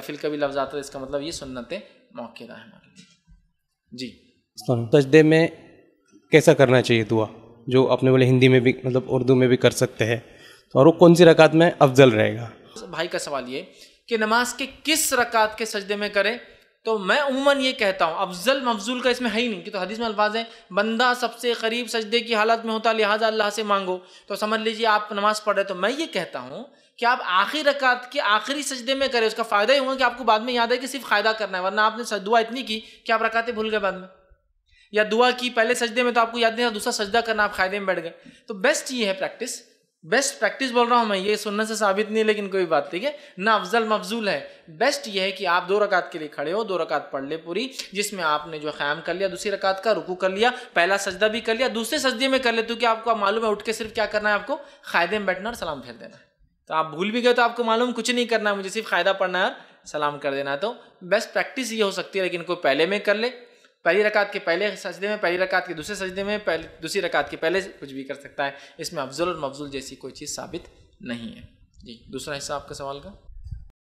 नफिल का भी लफ्ज आता है तो इसका मतलब ये सुन्नत मौक़दा है जी तजदे में कैसा करना चाहिए दुआ जो अपने बोले हिंदी में भी मतलब उर्दू में भी कर सकते हैं तो और वो कौन सी रकात में अफजल रहेगा भाई का सवाल ये कि नमाज के किस रकात के सजदे में करें तो मैं उमूमन ये कहता हूँ अफजल मफजूल का इसमें है ही नहीं कि तो हदीस में अल्फाज हैं बंदा सबसे करीब सजदे की हालत में होता लिहाजा अल्लाह से मांगो तो समझ लीजिए आप नमाज़ पढ़ रहे तो मैं ये कहता हूँ कि आप आखिर रकात के आखिरी सजदे में करें उसका फ़ायदा ही होगा कि आपको बाद में याद है कि सिर्फ फ़ायदा करना है वरना आपने दुआ इतनी की कि आप रकातें भूल गए बाद में या दुआ की पहले सजदे में तो आपको याद नहीं था दूसरा सजदा करना आप फायदे में बैठ गए तो बेस्ट ये है प्रैक्टिस बेस्ट प्रैक्टिस बोल रहा हूँ मैं ये सुनने से साबित नहीं लेकिन कोई बात ठीक है ना अफजल मफजूल है बेस्ट ये है कि आप दो रकात के लिए खड़े हो दो रकात पढ़ ले पूरी जिसमें आपने जो ख़्याम कर लिया दूसरी रकात का रुकू कर लिया पहला सजदा भी कर लिया दूसरे सजदे में कर ले तो कि आपको मालूम है उठ के सिर्फ क्या करना है आपको फायदे में बैठना और सलाम फेर देना तो आप भूल भी गए तो आपको मालूम कुछ नहीं करना है मुझे सिर्फ फ़ायदा पढ़ना है और सलाम कर देना तो बेस्ट प्रैक्टिस ये हो सकती है लेकिन कोई पहले में कर ले पहली रकात के पहले सजदे में पहली रकात के दूसरे सजदे में पहले दूसरी रकात के पहले कुछ भी कर सकता है इसमें अफजल और मफजूल जैसी कोई चीज़ साबित नहीं है जी दूसरा हिस्सा आपके सवाल का